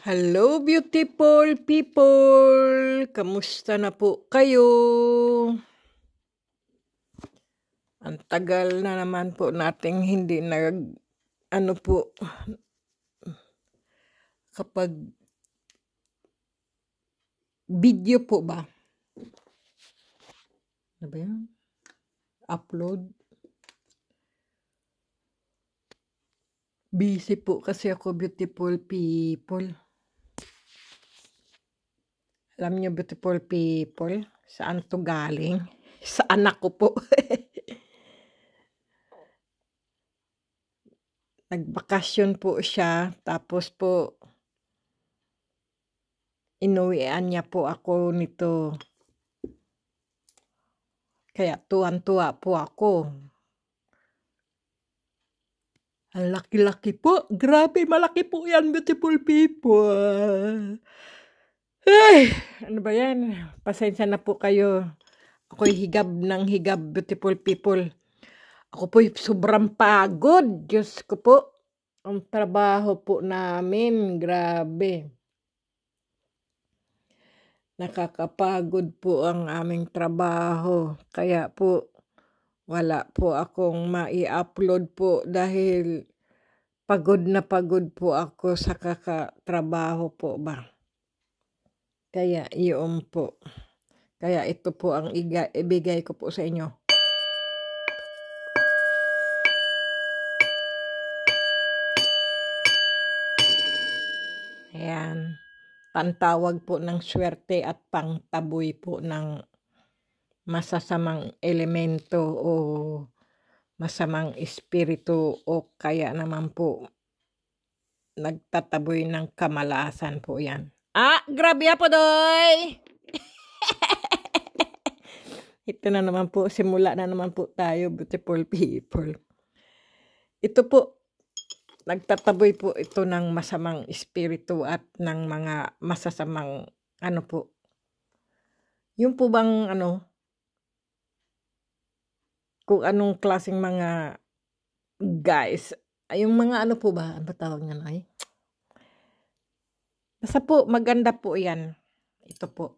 Hello beautiful people! Kamusta na po kayo? Ang tagal na naman po nating hindi nag ano po kapag video po ba? Ano ba yan? Upload? Busy po kasi ako beautiful people. Alam nyo, beautiful people, saan to galing? Sa anak ko po. Nagbakasyon po siya, tapos po, inuwian niya po ako nito. Kaya tuwan-tuwa po ako. Ang laki-laki po. Grabe, malaki po yan, beautiful people. Ay, ano ba yan? Pasensya na po kayo. Ako'y higab ng higab, beautiful people. Ako po'y sobrang pagod. Diyos ko po. Ang trabaho po namin, grabe. Nakakapagod po ang aming trabaho. Kaya po, wala po akong mai-upload po dahil pagod na pagod po ako sa kakatrabaho po ba. Kaya iyon po. Kaya ito po ang ibigay ko po sa inyo. Ayan. Pantawag po ng swerte at pangtaboy po ng masasamang elemento o masamang espiritu o kaya naman po nagtataboy ng kamalasan po yan. Ah, grabe po doy! Ito na naman po, simula na naman po tayo, beautiful people. Ito po, nagtataboy po ito ng masamang espiritu at ng mga masasamang ano po. Yung po bang ano, kung anong klaseng mga guys, yung mga ano po ba, ano tawag niya na Eh? Basta po, maganda po yan. Ito po.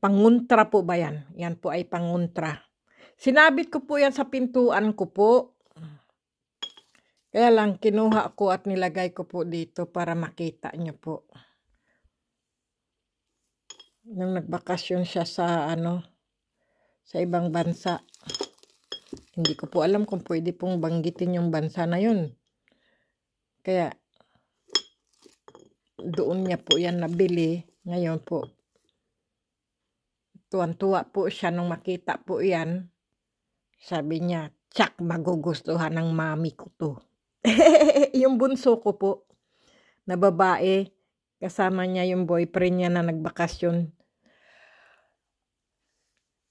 Panguntra po ba yan? Yan po ay panguntra. Sinabit ko po yan sa pintuan ko po. Kaya lang, kinuha ko at nilagay ko po dito para makita nyo po. Nung nagbakasyon siya sa ano, sa ibang bansa. Hindi ko po alam kung pwede pong banggitin yung bansa na yun. Kaya, doon niya po yan nabili. Ngayon po, tuwan-tuwa po siya nung makita po yan. Sabi niya, tsak magugustuhan ng mami ko to. yung bunso ko po, na babae, kasama niya yung boyfriend niya na nagbakasyon.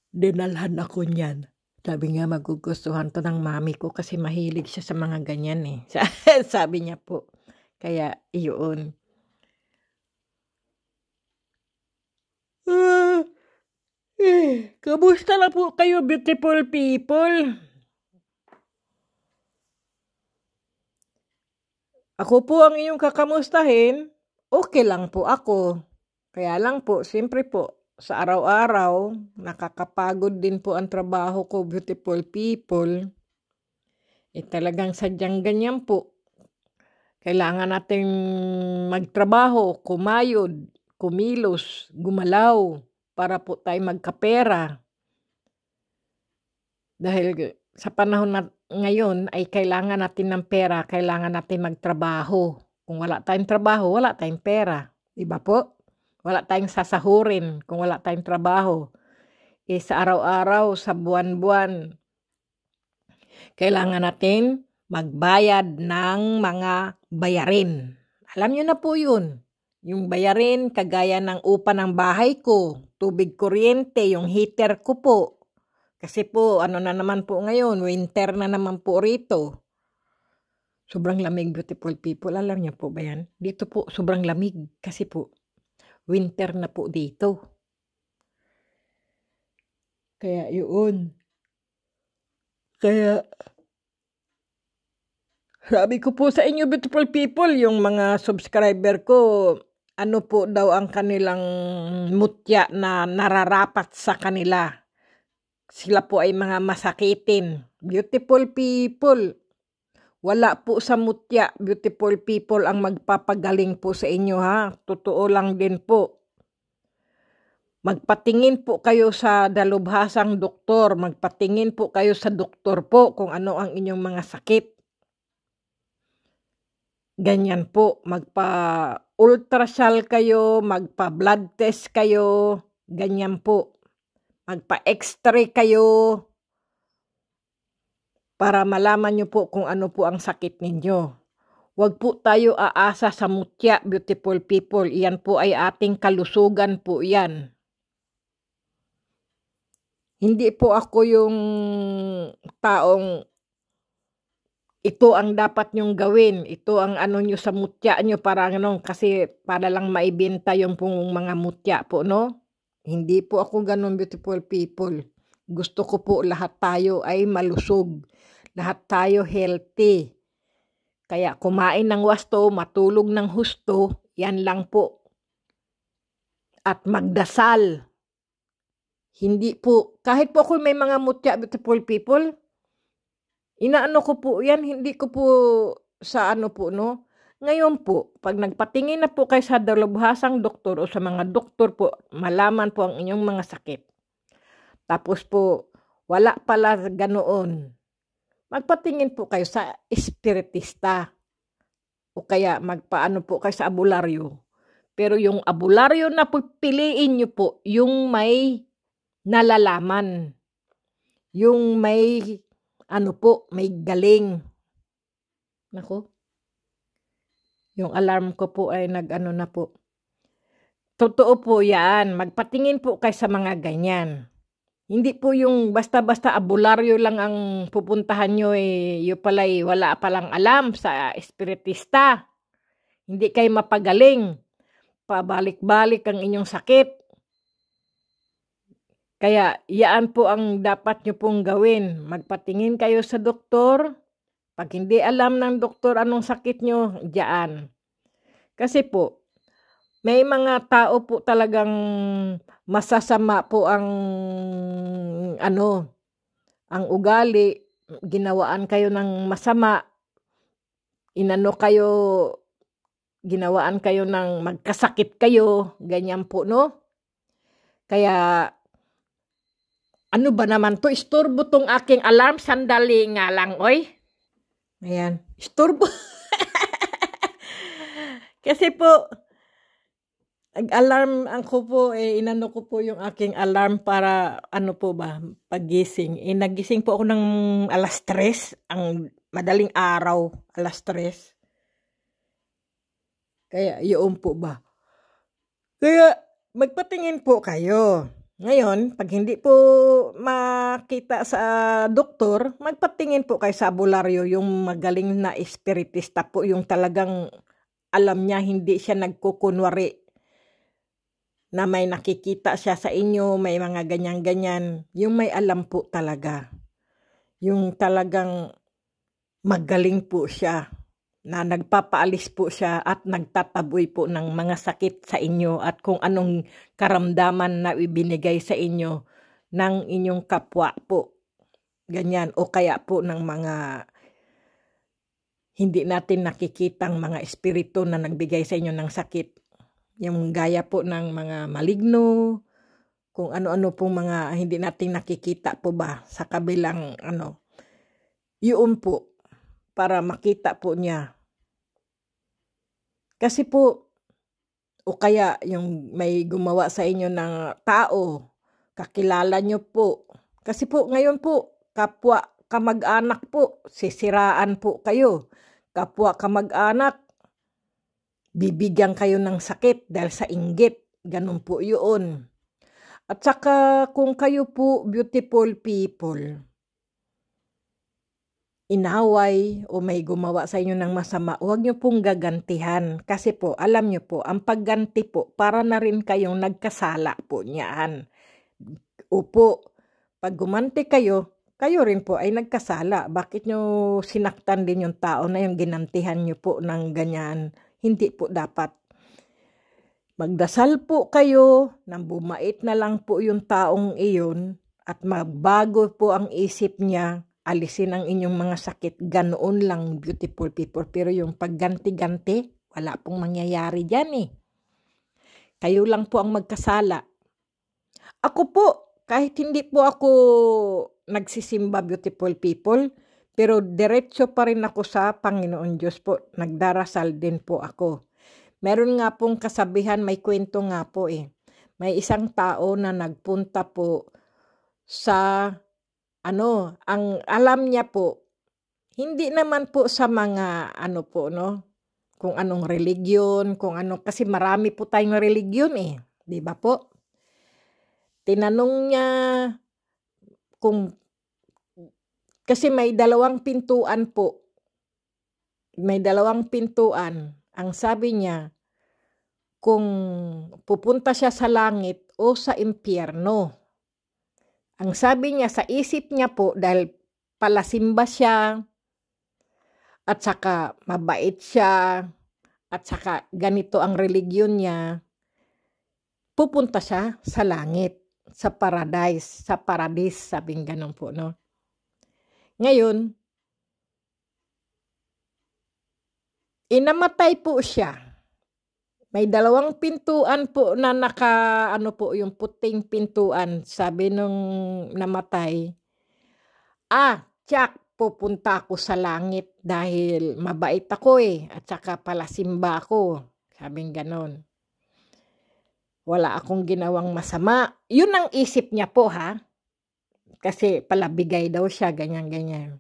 Dinalhan ako niyan. Sabi nga magugustuhan to ng mami ko kasi mahilig siya sa mga ganyan eh. sabi niya po. Kaya iyon. Uh, eh, kamusta na po kayo beautiful people? Ako po ang iyong kakamustahin. Okay lang po ako. Kaya lang po, siyempre po, sa araw-araw, nakakapagod din po ang trabaho ko, beautiful people. Eh talagang sadyang ganyan po. Kailangan nating magtrabaho, kumayod, kumilos, gumalaw para po tayo magkapera. Dahil sa panahon na ngayon ay kailangan natin ng pera, kailangan natin magtrabaho. Kung wala tayong trabaho, wala tayong pera. Diba po? Wala tayong sasahurin kung wala tayong trabaho. E sa araw-araw, sa buwan-buwan, kailangan natin magbayad ng mga bayarin. Alam nyo na po yun. Yung bayarin kagaya ng upa ng bahay ko, tubig kuryente, yung heater ko po. Kasi po, ano na naman po ngayon, winter na naman po rito. Sobrang lamig, beautiful people. Alam niyo po ba yan? Dito po, sobrang lamig. Kasi po, winter na po dito. Kaya yun. Kaya, sabi ko po sa inyo, beautiful people, yung mga subscriber ko, ano po daw ang kanilang mutya na nararapat sa kanila. Sila po ay mga masakitin. Beautiful people. Wala po sa mutya, beautiful people, ang magpapagaling po sa inyo ha. Totoo lang din po. Magpatingin po kayo sa dalubhasang doktor. Magpatingin po kayo sa doktor po kung ano ang inyong mga sakit. Ganyan po, magpa ultrasound kayo, magpa-blood test kayo, ganyan po. Magpa-x-ray kayo para malaman nyo po kung ano po ang sakit ninyo. Huwag po tayo aasa sa mutya, beautiful people. Iyan po ay ating kalusugan po yan. Hindi po ako yung taong ito ang dapat nyong gawin, ito ang ano nyo sa mutya nyo para ano, kasi para lang maibenta yung pong mga mutya po, no? Hindi po ako ganun beautiful people. Gusto ko po lahat tayo ay malusog. Lahat tayo healthy. Kaya kumain ng wasto, matulog ng husto, yan lang po. At magdasal. Hindi po, kahit po ako may mga mutya beautiful people, Inaano ko po yan, hindi ko po sa ano po no. Ngayon po, pag nagpatingin na po kayo sa dalubhasang doktor o sa mga doktor po, malaman po ang inyong mga sakit. Tapos po, wala pala ganoon. Magpatingin po kayo sa espiritista o kaya magpaano po kayo sa abularyo. Pero yung abularyo na po, piliin nyo po yung may nalalaman. Yung may ano po, may galing. Nako. Yung alarm ko po ay nag-ano na po. Totoo po yan. Magpatingin po kay sa mga ganyan. Hindi po yung basta-basta abularyo lang ang pupuntahan nyo eh, yung pala'y wala palang alam sa espiritista. Hindi kay mapagaling. Pabalik-balik ang inyong sakit. Kaya yaan po ang dapat nyo pong gawin. Magpatingin kayo sa doktor. Pag hindi alam ng doktor anong sakit nyo, diyan. Kasi po, may mga tao po talagang masasama po ang ano, ang ugali, ginawaan kayo ng masama, inano kayo, ginawaan kayo ng magkasakit kayo, ganyan po, no? Kaya ano ba naman to? Istorbo tong aking alarm. Sandali nga lang, oy. Ayan. Istorbo. Kasi po, alarm ang ko po, eh, inano ko po yung aking alarm para ano po ba, pagising. Eh, nagising po ako ng alas tres, ang madaling araw, alas tres. Kaya, yun po ba? Kaya, magpatingin po kayo. Ngayon, pag hindi po makita sa doktor, magpatingin po kay sabularyo yung magaling na espiritista po, yung talagang alam niya hindi siya nagkukunwari na may nakikita siya sa inyo, may mga ganyan-ganyan. Yung may alam po talaga. Yung talagang magaling po siya na nagpapaalis po siya at nagtataboy po ng mga sakit sa inyo at kung anong karamdaman na ibinigay sa inyo ng inyong kapwa po. Ganyan o kaya po ng mga hindi natin nakikitang mga espiritu na nagbigay sa inyo ng sakit. Yung gaya po ng mga maligno, kung ano-ano pong mga hindi natin nakikita po ba sa kabilang ano. Yun po, para makita po niya kasi po, o kaya yung may gumawa sa inyo ng tao, kakilala nyo po. Kasi po, ngayon po, kapwa kamag-anak po, sisiraan po kayo. Kapwa kamag-anak, bibigyan kayo ng sakit dahil sa inggit. Ganun po yun. At saka kung kayo po beautiful people, inaway o may gumawa sa inyo ng masama, huwag nyo pong gagantihan. Kasi po, alam nyo po, ang pagganti po, para na rin kayong nagkasala po niyan. Upo, pag gumanti kayo, kayo rin po ay nagkasala. Bakit nyo sinaktan din yung tao na yung ginantihan nyo po ng ganyan? Hindi po dapat. Magdasal po kayo nang bumait na lang po yung taong iyon at magbago po ang isip niya alisin ang inyong mga sakit. Ganoon lang, beautiful people. Pero yung pagganti-ganti, wala pong mangyayari dyan eh. Kayo lang po ang magkasala. Ako po, kahit hindi po ako nagsisimba, beautiful people, pero diretso pa rin ako sa Panginoon Diyos po. Nagdarasal din po ako. Meron nga pong kasabihan, may kwento nga po eh. May isang tao na nagpunta po sa ano, ang alam niya po, hindi naman po sa mga ano po, no? Kung anong religion, kung ano, kasi marami po tayong religion eh. Di ba po? Tinanong niya kung, kasi may dalawang pintuan po. May dalawang pintuan. Ang sabi niya, kung pupunta siya sa langit o sa impyerno. Ang sabi niya sa isip niya po dahil palasimba siya at saka mabait siya at saka ganito ang religion niya, pupunta siya sa langit, sa paradise, sa paradis, sabing ganun po, no? Ngayon, inamatay po siya may dalawang pintuan po na naka ano po yung puting pintuan sabi nung namatay. Ah, tsak pupunta ako sa langit dahil mabait ako eh at saka pala simba ako. sabi ganon. Wala akong ginawang masama. Yun ang isip niya po ha. Kasi palabigay daw siya, ganyan-ganyan.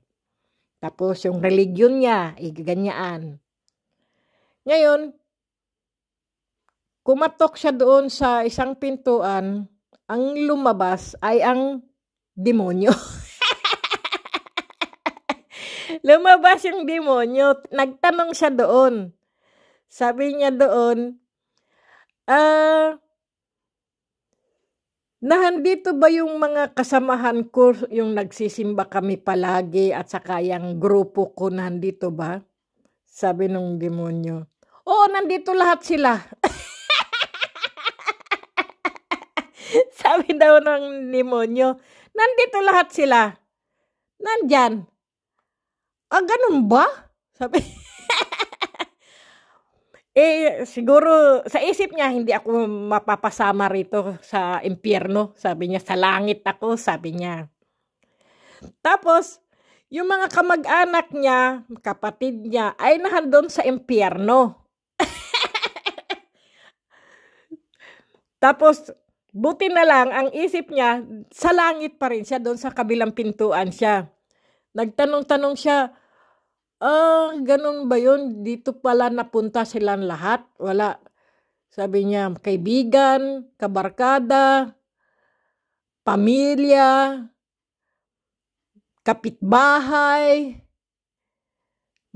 Tapos yung religion niya, iganyaan. Eh, Ngayon, Kumatok siya doon sa isang pintuan, ang lumabas ay ang demonyo. lumabas yung demonyo. Nagtanong siya doon. Sabi niya doon, ah, uh, Nahandito ba yung mga kasamahan ko, yung nagsisimba kami palagi at saka yung grupo ko, nandito ba? Sabi nung demonyo. Oo, nandito lahat sila. Sabi daw ng demonyo, nandito lahat sila. Nandyan. Ah, ganun ba? Sabi. eh, siguro, sa isip niya, hindi ako mapapasama rito sa impyerno. Sabi niya, sa langit ako, sabi niya. Tapos, yung mga kamag-anak niya, kapatid niya, ay nahandon sa impyerno. Tapos, Buti na lang, ang isip niya, sa langit pa rin siya, doon sa kabilang pintuan siya. Nagtanong-tanong siya, ah, ganun ba 'yon? Dito pala napunta silang lahat? Wala. Sabi niya, kaibigan, kabarkada, pamilya, kapitbahay,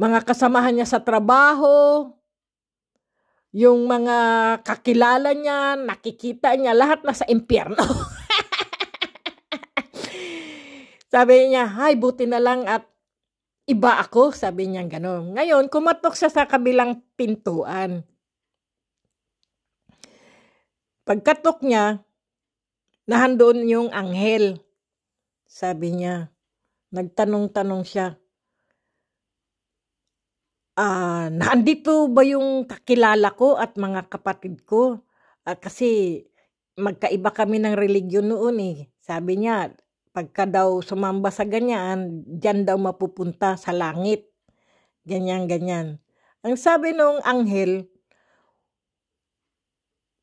mga kasamahan niya sa trabaho, yung mga kakilala niya, nakikita niya, lahat nasa impyerno. sabi niya, hay buti na lang at iba ako, sabi niya gano'n. Ngayon, kumatok siya sa kabilang pintuan. Pagkatok niya, nahandoon yung anghel. Sabi niya, nagtanong-tanong siya, uh, ah, naandito ba yung kakilala ko at mga kapatid ko? Uh, kasi magkaiba kami ng religion noon eh. Sabi niya, pagka daw sumamba sa ganyan, diyan daw mapupunta sa langit. Ganyan, ganyan. Ang sabi nung anghel,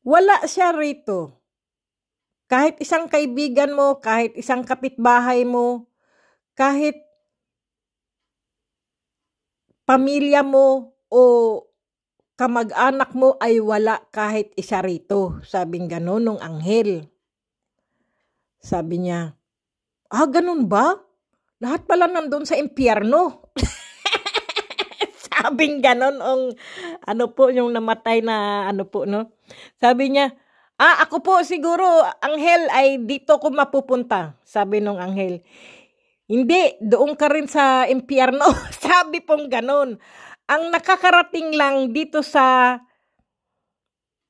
wala siya rito. Kahit isang kaibigan mo, kahit isang kapitbahay mo, kahit pamilya mo o kamag-anak mo ay wala kahit isa rito. Sabing ganun ng anghel. Sabi niya, ah, ganun ba? Lahat pala nandun sa impyerno. Sabing ganun ang ano po yung namatay na ano po no. Sabi niya, ah ako po siguro anghel ay dito ko mapupunta. Sabi nung anghel. Hindi, doon ka rin sa impyerno. Sabi pong ganun. Ang nakakarating lang dito sa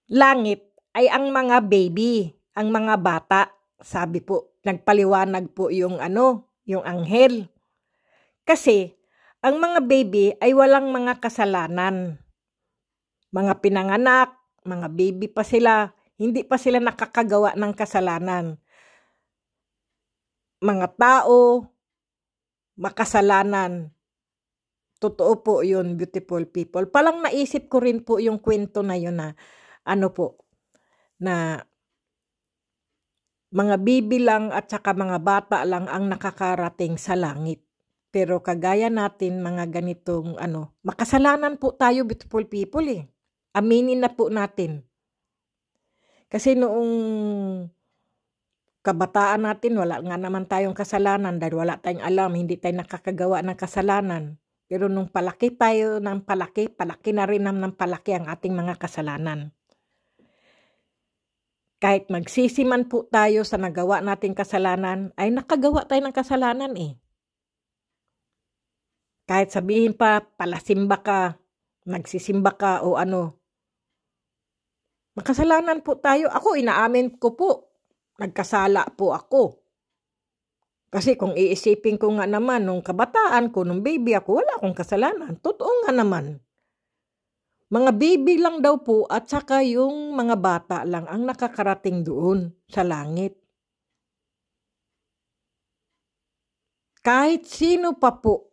langit ay ang mga baby, ang mga bata. Sabi po, nagpaliwanag po yung ano, yung anghel. Kasi, ang mga baby ay walang mga kasalanan. Mga pinanganak, mga baby pa sila, hindi pa sila nakakagawa ng kasalanan. Mga tao, makasalanan. Totoo po yun, beautiful people. Palang naisip ko rin po yung kwento na yun na ano po, na mga bibilang at saka mga bata lang ang nakakarating sa langit. Pero kagaya natin mga ganitong ano, makasalanan po tayo beautiful people eh. Aminin na po natin. Kasi noong kabataan natin, wala nga naman tayong kasalanan dahil wala tayong alam, hindi tayo nakakagawa ng kasalanan. Pero nung palaki tayo ng palaki, palaki na rin ng palaki ang ating mga kasalanan. Kahit magsisiman po tayo sa nagawa nating kasalanan, ay nakagawa tayo ng kasalanan eh. Kahit sabihin pa, palasimba ka, magsisimba ka o ano. Makasalanan po tayo. Ako, inaamin ko po nagkasala po ako. Kasi kung iisipin ko nga naman, nung kabataan ko, nung baby ako, wala akong kasalanan. Totoo nga naman. Mga baby lang daw po at saka yung mga bata lang ang nakakarating doon sa langit. Kahit sino pa po.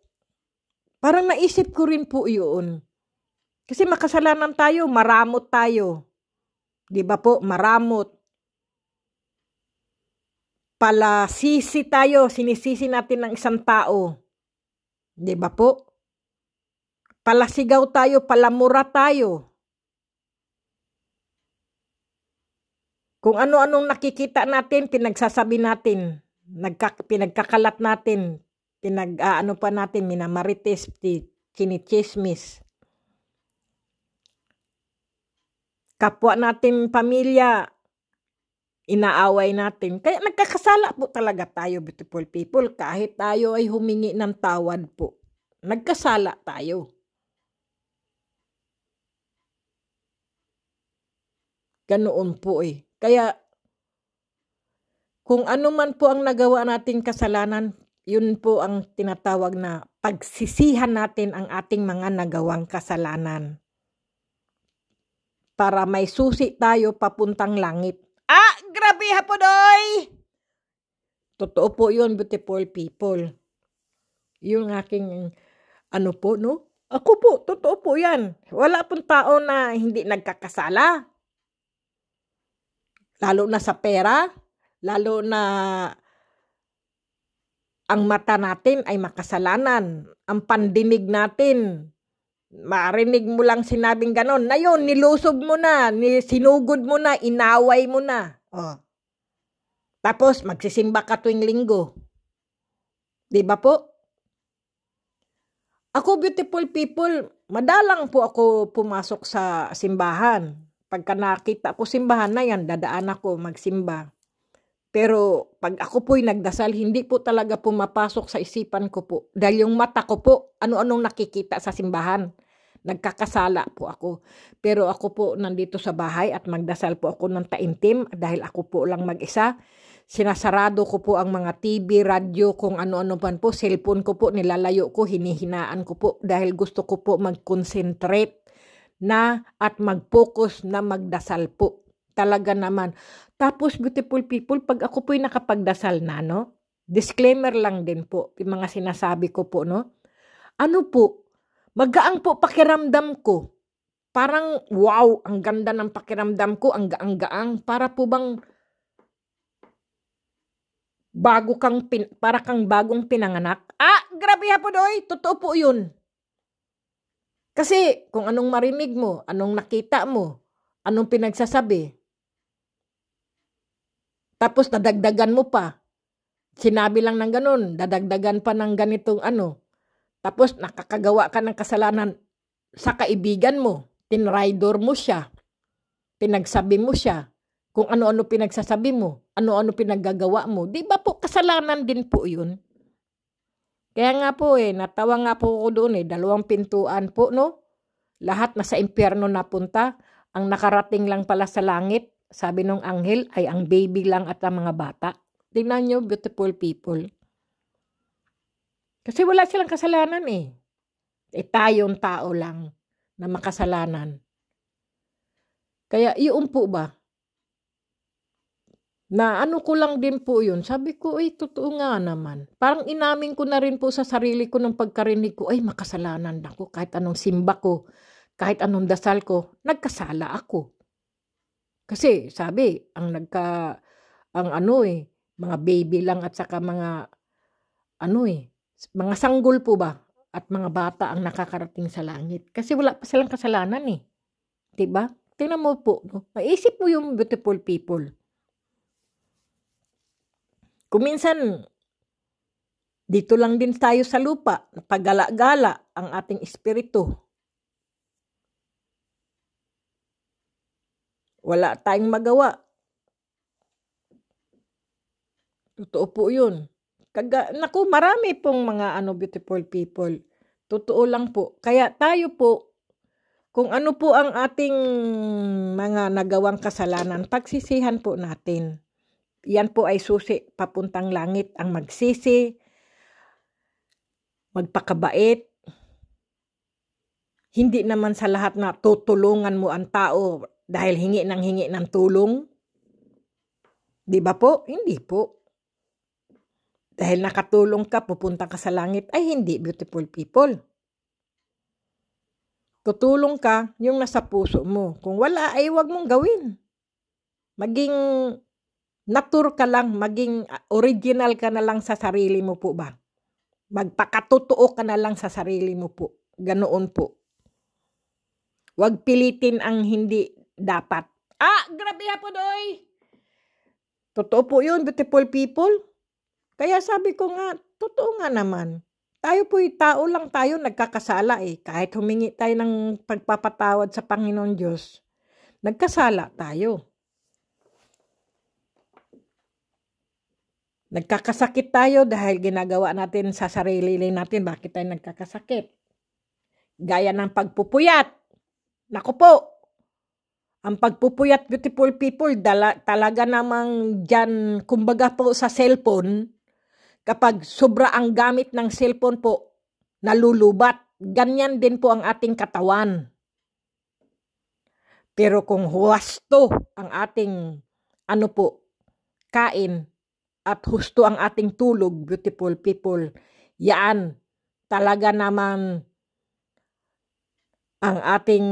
Parang naisip ko rin po yun. Kasi makasalanan tayo, maramot tayo. Di ba po, maramot pala sisi tayo, sinisisi natin ng isang tao. 'Di ba po? Palasigaw tayo, palamura tayo. Kung ano-anong nakikita natin, pinagsasabi natin, nagka, pinagkakalat natin, pinag uh, ano pa natin minamarites kinichismis kapwa natin pamilya inaaway natin. Kaya nagkakasala po talaga tayo, beautiful people, kahit tayo ay humingi ng tawad po. Nagkasala tayo. Ganoon po eh. Kaya, kung ano man po ang nagawa nating kasalanan, yun po ang tinatawag na pagsisihan natin ang ating mga nagawang kasalanan. Para may susi tayo papuntang langit grabe hapunoy! Totoo po yun, beautiful people. Yung aking, ano po, no? Ako po, totoo po yan. Wala pong tao na hindi nagkakasala. Lalo na sa pera, lalo na ang mata natin ay makasalanan. Ang pandinig natin, marinig mo lang sinabing ganon, na nilusob mo na, sinugod mo na, inaway mo na. Oh. Tapos, magsisimba ka tuwing linggo. Di ba po? Ako, beautiful people, madalang po ako pumasok sa simbahan. Pagka nakita ko simbahan na yan, dadaan ako magsimba. Pero pag ako po'y nagdasal, hindi po talaga pumapasok sa isipan ko po. Dahil yung mata ko po, ano-anong nakikita sa simbahan. Nagkakasala po ako. Pero ako po nandito sa bahay at magdasal po ako ng taimtim dahil ako po lang mag-isa. Sinasarado ko po ang mga TV, radyo, kung ano-ano pa po. Cellphone ko po, nilalayo ko, hinihinaan ko po dahil gusto ko po mag-concentrate na at mag-focus na magdasal po. Talaga naman. Tapos beautiful people, pag ako po'y nakapagdasal na, no? Disclaimer lang din po, yung mga sinasabi ko po, no? Ano po, Magaang po pakiramdam ko. Parang wow, ang ganda ng pakiramdam ko, ang gaang-gaang. Para po bang bago kang pin, para kang bagong pinanganak. Ah, grabe po doy, totoo po 'yun. Kasi kung anong marinig mo, anong nakita mo, anong pinagsasabi, tapos dadagdagan mo pa. Sinabi lang ng ganun, dadagdagan pa ng ganitong ano, tapos nakakagawa ka ng kasalanan sa kaibigan mo. Tinrider mo siya. Pinagsabi mo siya. Kung ano-ano pinagsasabi mo. Ano-ano pinaggagawa mo. Di ba po kasalanan din po yun? Kaya nga po eh, natawa nga po ko doon eh. Dalawang pintuan po no. Lahat na sa impyerno napunta. Ang nakarating lang pala sa langit, sabi nung anghel, ay ang baby lang at ang mga bata. Tingnan nyo, beautiful people. Kasi wala silang kasalanan eh. Eh tayong tao lang na makasalanan. Kaya iyon ba? Na ano ko lang din po yun. Sabi ko, ay totoo nga naman. Parang inamin ko na rin po sa sarili ko ng pagkarinig ko, ay makasalanan ako kahit anong simba ko, kahit anong dasal ko, nagkasala ako. Kasi sabi, ang nagka, ang ano eh, mga baby lang at saka mga ano eh, mga sanggol po ba at mga bata ang nakakarating sa langit. Kasi wala pa silang kasalanan eh. ba? Diba? Tingnan mo po, no? maisip mo yung beautiful people. Kuminsan, dito lang din tayo sa lupa, napagala-gala ang ating espiritu. Wala tayong magawa. Totoo po yun. Taga, naku, marami pong mga ano beautiful people. Totoo lang po. Kaya tayo po, kung ano po ang ating mga nagawang kasalanan, pagsisihan po natin. Yan po ay susi, papuntang langit ang magsisi, magpakabait. Hindi naman sa lahat na tutulungan mo ang tao dahil hingi ng hingi ng tulong. Di ba po? Hindi po. Dahil nakatulong ka, pupunta ka sa langit, ay hindi beautiful people. Tutulong ka yung nasa puso mo. Kung wala, ay wag mong gawin. Maging natur ka lang, maging ah, original ka na lang sa sarili mo po ba? Magpakatotoo ka na lang sa sarili mo po. Ganoon po. Huwag pilitin ang hindi dapat. Ah, grabe ha po, doy! Totoo po yun, beautiful people. Kaya sabi ko nga, totoo nga naman. Tayo po'y tao lang tayo nagkakasala eh. Kahit humingi tayo ng pagpapatawad sa Panginoon Diyos, nagkasala tayo. Nagkakasakit tayo dahil ginagawa natin sa sarili natin bakit tayo nagkakasakit. Gaya ng pagpupuyat. Naku po, ang pagpupuyat beautiful people dala, talaga namang dyan, kumbaga po sa cellphone, kapag sobra ang gamit ng cellphone po, nalulubat. Ganyan din po ang ating katawan. Pero kung huwasto ang ating ano po, kain at husto ang ating tulog, beautiful people, yan talaga naman ang ating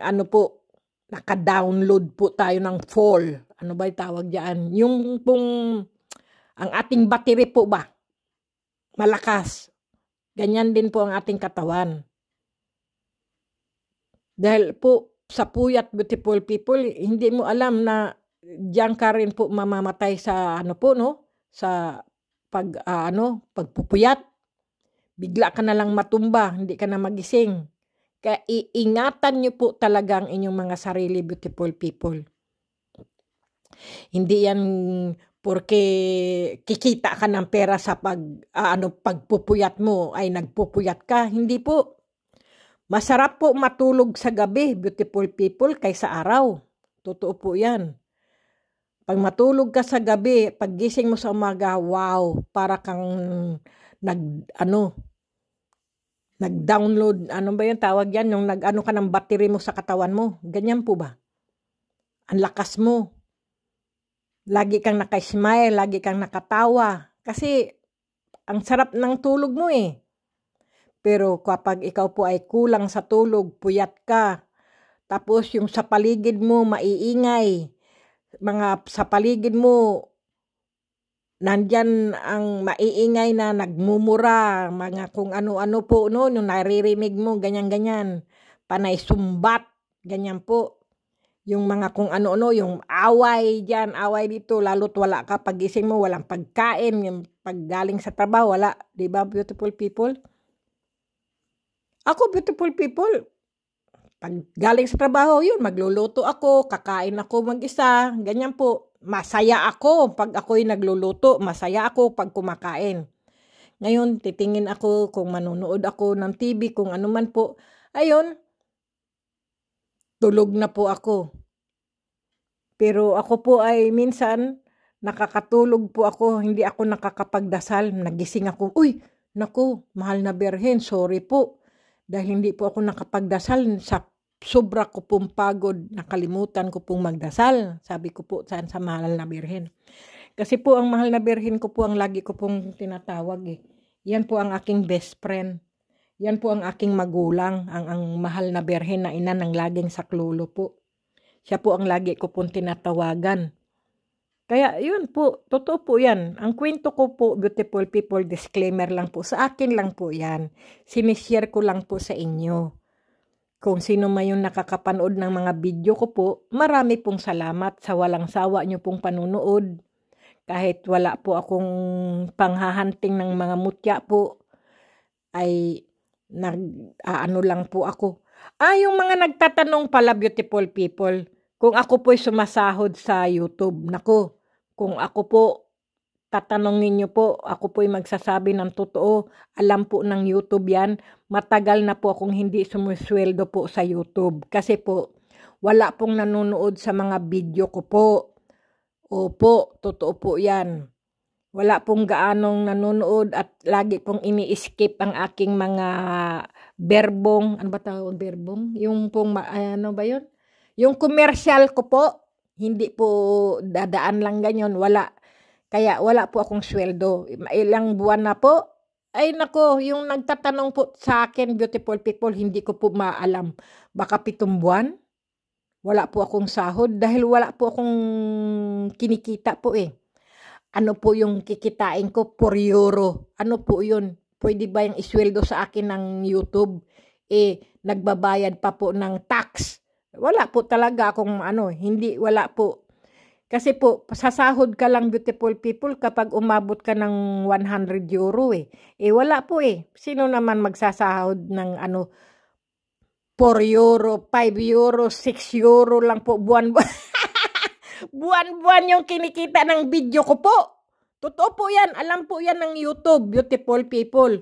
ano po, naka-download po tayo ng fall. Ano ba yung tawag diyan? Yung pong ang ating battery po ba? Malakas. Ganyan din po ang ating katawan. Dahil po sa puyat beautiful people, hindi mo alam na diyan ka rin po mamamatay sa ano po no, sa pag uh, ano, pagpupuyat. Bigla ka na lang matumba, hindi ka na magising. Kaya iingatan niyo po talaga ang inyong mga sarili beautiful people. Hindi yan porque kikita ka ng pera sa pag uh, ano pagpupuyat mo ay nagpupuyat ka hindi po masarap po matulog sa gabi beautiful people kaysa araw totoo po 'yan pag matulog ka sa gabi pag gising mo sa umaga wow para kang nag ano nag-download ano ba 'yung tawag yan yung nag-ano ka ng battery mo sa katawan mo ganyan po ba ang lakas mo Lagi kang naka-smile, lagi kang nakatawa. Kasi, ang sarap ng tulog mo eh. Pero kapag ikaw po ay kulang sa tulog, puyat ka. Tapos yung sa paligid mo, maiingay. Mga sa paligid mo, nandyan ang maiingay na nagmumura. Mga kung ano-ano po, no, yung naririnig mo, ganyan-ganyan. Panay sumbat, ganyan po yung mga kung ano-ano, yung away dyan, away dito, lalo't wala ka pagising mo, walang pagkain, yung paggaling sa trabaho, wala. ba diba, beautiful people? Ako, beautiful people, pag galing sa trabaho, yun, magluluto ako, kakain ako mag-isa, ganyan po. Masaya ako pag ako'y nagluluto, masaya ako pag kumakain. Ngayon, titingin ako kung manunood ako ng TV, kung ano man po. Ayun, tulog na po ako. Pero ako po ay minsan nakakatulog po ako, hindi ako nakakapagdasal, nagising ako, uy, naku, mahal na berhen, sorry po. Dahil hindi po ako nakapagdasal, sa sobra ko pong pagod, nakalimutan ko pong magdasal. Sabi ko po saan sa mahal na berhen. Kasi po ang mahal na berhen ko po ang lagi ko pong tinatawag eh. Yan po ang aking best friend yan po ang aking magulang, ang, ang mahal na berhen na ina ng laging saklolo po. Siya po ang lagi ko pong tinatawagan. Kaya yun po, totoo po yan. Ang kwento ko po, beautiful people, disclaimer lang po. Sa akin lang po yan. Sinishare ko lang po sa inyo. Kung sino man yung nakakapanood ng mga video ko po, marami pong salamat sa walang sawa nyo pong panunood. Kahit wala po akong panghahanting ng mga mutya po, ay nag ano lang po ako. Ah, yung mga nagtatanong pala beautiful people, kung ako po'y sumasahod sa YouTube, nako, kung ako po tatanungin niyo po, ako po'y magsasabi ng totoo, alam po ng YouTube yan, matagal na po akong hindi sumusweldo po sa YouTube. Kasi po, wala pong nanonood sa mga video ko po. Opo, totoo po yan wala pong gaanong nanonood at lagi pong ini escape ang aking mga berbong, ano ba tawag berbong? Yung pong, ano ba 'yon? Yung commercial ko po, hindi po dadaan lang ganyan, wala. Kaya wala po akong sweldo. Ilang buwan na po, ay nako, yung nagtatanong po sa akin, beautiful people, hindi ko po maalam. Baka pitong buwan, wala po akong sahod dahil wala po akong kinikita po eh ano po yung kikitain ko for euro. Ano po yun? Pwede ba yung isweldo sa akin ng YouTube? Eh, nagbabayad pa po ng tax. Wala po talaga akong ano, hindi, wala po. Kasi po, sasahod ka lang beautiful people kapag umabot ka ng 100 euro eh. Eh wala po eh. Sino naman magsasahod ng ano, 4 euro, 5 euro, 6 euro lang po buwan-buwan. Buwan-buwan yung kinikita ng video ko po. Totoo po yan. Alam po yan ng YouTube, beautiful people.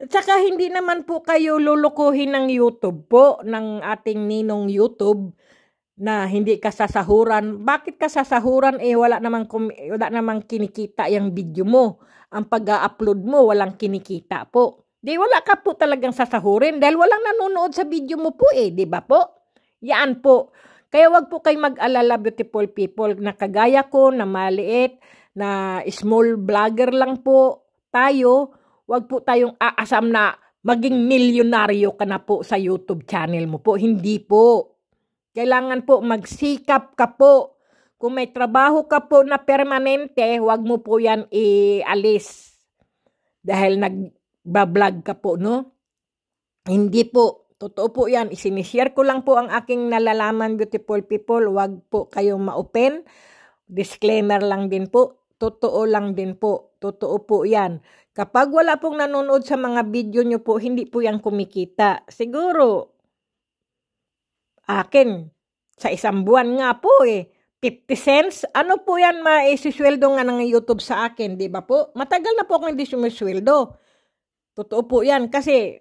At saka hindi naman po kayo lulukuhin ng YouTube po, ng ating ninong YouTube na hindi ka sasahuran. Bakit ka sasahuran? Eh, wala namang, wala namang kinikita yung video mo. Ang pag-upload mo, walang kinikita po. Di wala ka po talagang sasahurin dahil walang nanonood sa video mo po eh, di ba po? Yan po. Kaya wag po kayong mag-alala beautiful people na kagaya ko na maliit, na small vlogger lang po tayo. Wag po tayong aasam na maging milyonaryo ka na po sa YouTube channel mo po. Hindi po. Kailangan po magsikap ka po. Kung may trabaho ka po na permanente, wag mo po yan ialis. Dahil ba-vlog ka po, no? Hindi po. Totoo po yan. Isinishare ko lang po ang aking nalalaman, beautiful people. Huwag po kayong ma-open. Disclaimer lang din po. Totoo lang din po. Totoo po yan. Kapag wala pong nanonood sa mga video nyo po, hindi po yan kumikita. Siguro, akin, sa isang buwan nga po eh. 50 cents? Ano po yan maisisweldo eh, nga ng YouTube sa akin, di ba po? Matagal na po akong hindi sumisweldo. Totoo po yan kasi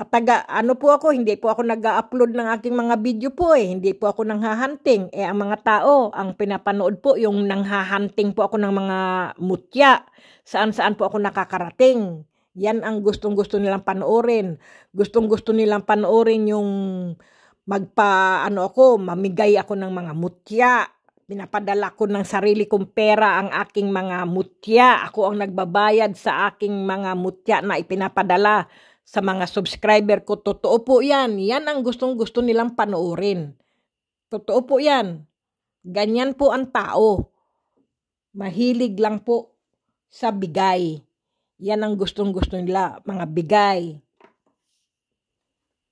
at taga, ano po ako, hindi po ako nag-upload ng aking mga video po eh. Hindi po ako nanghahunting. Eh, ang mga tao, ang pinapanood po, yung nanghahunting po ako ng mga mutya. Saan-saan po ako nakakarating. Yan ang gustong-gusto nilang panoorin. Gustong-gusto nilang panoorin yung magpa, ano ako, mamigay ako ng mga mutya. Pinapadala ko ng sarili kong pera ang aking mga mutya. Ako ang nagbabayad sa aking mga mutya na ipinapadala sa mga subscriber ko. Totoo po yan. Yan ang gustong gusto nilang panoorin. Totoo po yan. Ganyan po ang tao. Mahilig lang po sa bigay. Yan ang gustong gusto nila, mga bigay.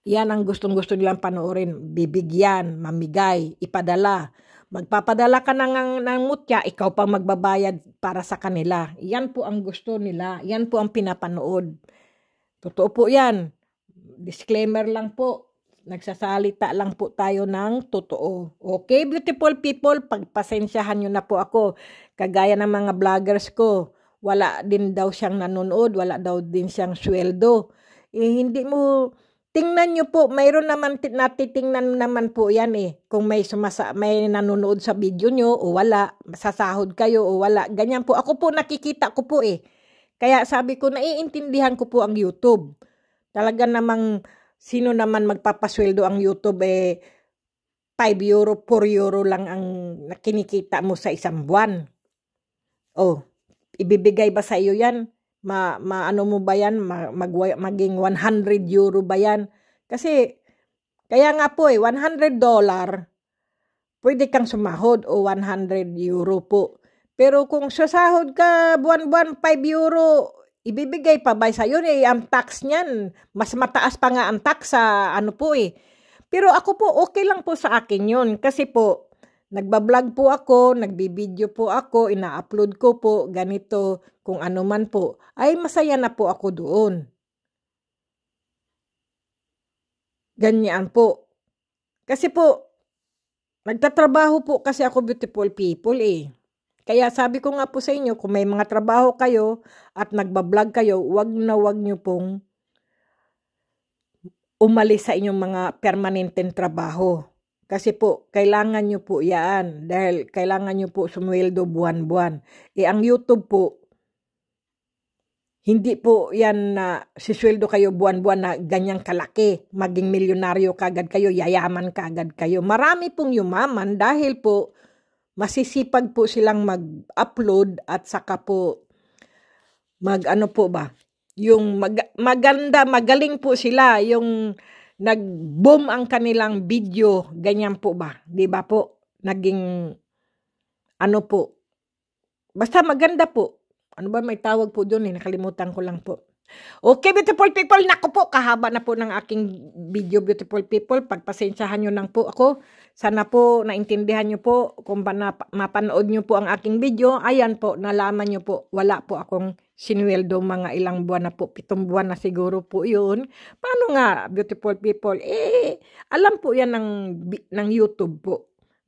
Yan ang gustong gusto nilang panoorin. Bibigyan, mamigay, ipadala. Magpapadala ka ng, ng mutya, ikaw pa magbabayad para sa kanila. Yan po ang gusto nila. Yan po ang pinapanood. Totoo po yan. Disclaimer lang po. Nagsasalita lang po tayo ng totoo. Okay, beautiful people, pagpasensyahan nyo na po ako. Kagaya ng mga vloggers ko, wala din daw siyang nanonood, wala daw din siyang sweldo. Eh, hindi mo, tingnan nyo po, mayroon naman, natitingnan naman po yan eh. Kung may, sumasa, may nanonood sa video nyo o wala, sasahod kayo o wala. Ganyan po. Ako po nakikita ko po eh. Kaya sabi ko, naiintindihan ko po ang YouTube. Talaga namang, sino naman magpapasweldo ang YouTube eh, 5 euro, 4 euro lang ang kinikita mo sa isang buwan. Oh, ibibigay ba sa iyo yan? Ma, ano mo ba yan? Ma, mag, maging 100 euro ba yan? Kasi, kaya nga po eh, 100 dollar, pwede kang sumahod o 100 euro po. Pero kung sasahod ka buwan-buwan 5 euro, ibibigay pa ba sa yun eh, ang tax niyan, mas mataas pa nga ang tax sa ano po eh. Pero ako po, okay lang po sa akin yun. Kasi po, nagbablog po ako, nagbibideo po ako, ina-upload ko po, ganito, kung ano man po. Ay, masaya na po ako doon. Ganyan po. Kasi po, nagtatrabaho po kasi ako beautiful people eh. Kaya sabi ko nga po sa inyo, kung may mga trabaho kayo at nagbablog kayo, wag na wag nyo pong umalis sa inyong mga permanenteng trabaho. Kasi po, kailangan nyo po yan dahil kailangan nyo po sumweldo buwan-buwan. E ang YouTube po, hindi po yan na uh, sisweldo kayo buwan-buwan na ganyang kalaki. Maging milyonaryo kagad kayo, yayaman kagad kayo. Marami pong yumaman dahil po masisipag po silang mag-upload at saka po mag ano po ba, yung mag- maganda, magaling po sila, yung nag-boom ang kanilang video, ganyan po ba? 'Di ba po? Naging ano po? Basta maganda po. Ano ba may tawag po doon eh, nakalimutan ko lang po. Okay, beautiful people, naku po, kahaba na po ng aking video, beautiful people. Pagpasensyahan nyo lang po ako. Sana po naintindihan nyo po kung ba na, mapanood nyo po ang aking video. Ayan po, nalaman nyo po, wala po akong sinweldo mga ilang buwan na po, pitong buwan na siguro po yun. Paano nga, beautiful people? Eh, alam po yan ng, ng YouTube po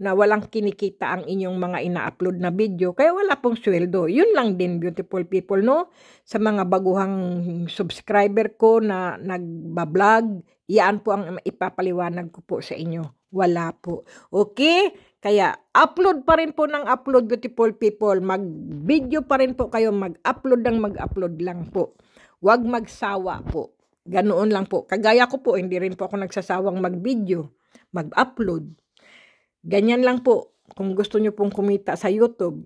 na walang kinikita ang inyong mga ina-upload na video, kaya wala pong sweldo. Yun lang din, beautiful people, no? Sa mga baguhang subscriber ko na nagbablog, iyan po ang ipapaliwanag ko po sa inyo. Wala po. Okay? Kaya upload pa rin po ng upload, beautiful people. Mag-video pa rin po kayo. Mag-upload ng mag-upload lang po. Huwag magsawa po. Ganoon lang po. Kagaya ko po, hindi rin po ako nagsasawang mag-video, mag-upload. Ganyan lang po kung gusto nyo pong kumita sa YouTube.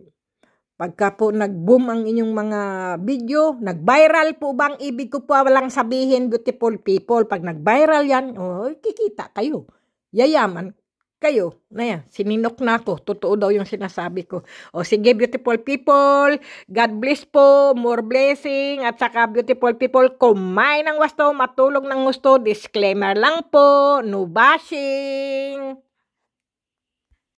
Pagka po nag-boom ang inyong mga video, nag-viral po bang ibig ko po walang sabihin beautiful people. Pag nag-viral yan, oh, kikita kayo. Yayaman kayo. Naya, sininok na ako. Totoo daw yung sinasabi ko. O sige, beautiful people, God bless po, more blessing, at saka beautiful people, kumain ng wasto, matulog ng gusto, disclaimer lang po, no bashing.